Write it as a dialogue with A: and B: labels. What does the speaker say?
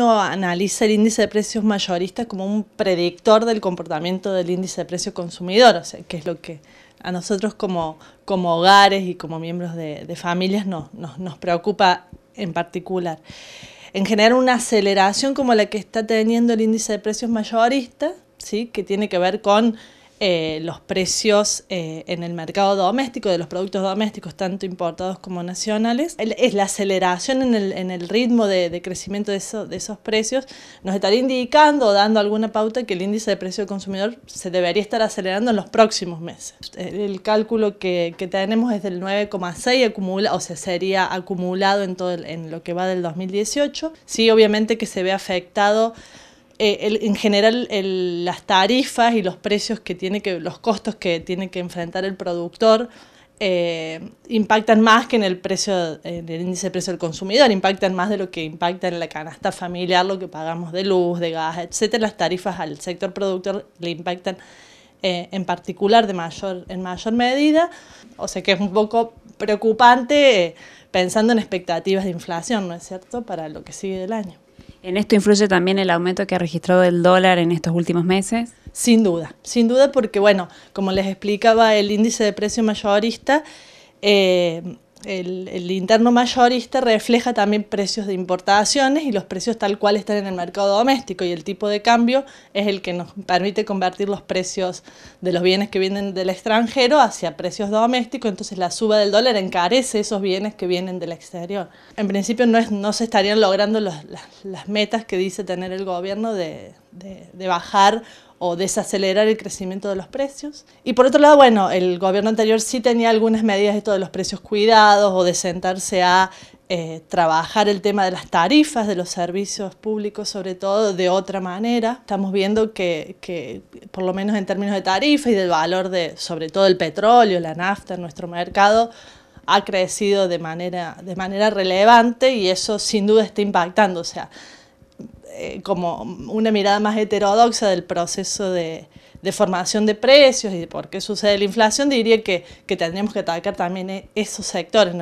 A: uno analiza el índice de precios mayoristas como un predictor del comportamiento del índice de precios consumidor, o sea, que es lo que a nosotros como, como hogares y como miembros de, familias nos preocupa en particular. En general, una aceleración como la que está teniendo el índice de precios mayorista, ¿sí? que tiene que ver con eh, los precios eh, en el mercado doméstico de los productos domésticos, tanto importados como nacionales, es la aceleración en el, en el ritmo de, de crecimiento de, eso, de, esos precios, nos estaría indicando o dando alguna pauta que el índice de precio del consumidor se debería estar acelerando en los próximos meses. El, cálculo que, que, tenemos es del 9,6 acumula, o sea, sería acumulado en, todo en lo que va del 2018. Sí, obviamente que se ve afectado eh, en general las tarifas y los precios que tiene que, los costos que tiene que enfrentar el productor eh, impactan más que en el precio, en índice de precio del consumidor, impactan más de lo que impacta en la canasta familiar, lo que pagamos de luz, de gas, etcétera. Las tarifas al sector productor le impactan eh, en particular de mayor, en mayor medida, o sea que es un poco preocupante pensando en expectativas de inflación, ¿no es cierto?, para lo que sigue del año. ¿En esto influye también el aumento que ha registrado el dólar en estos últimos meses? Sin duda, sin duda porque, bueno, como les explicaba, el índice de precio mayorista eh, el, interno mayorista refleja también precios de importaciones y los precios tal cual están en el mercado doméstico y el tipo de cambio es el que nos permite convertir los precios de los bienes que vienen del extranjero hacia precios domésticos, entonces la suba del dólar encarece esos bienes que vienen del exterior. En principio no, es, no se estarían logrando las, metas que dice tener el gobierno de, de bajar o desacelerar el crecimiento de los precios. Y por otro lado, bueno, el gobierno anterior sí tenía algunas medidas de de los precios cuidados o de sentarse a eh, trabajar el tema de las tarifas de los servicios públicos, sobre todo de otra manera. Estamos viendo que, que por lo menos en términos de tarifa y del valor de, sobre todo el petróleo, la nafta en nuestro mercado, ha crecido de manera, de manera relevante y eso sin duda está impactando. O sea, eh, como una mirada más heterodoxa del proceso de, formación de precios y de por qué sucede la inflación, diría que, tendríamos que atacar también e-, esos sectores.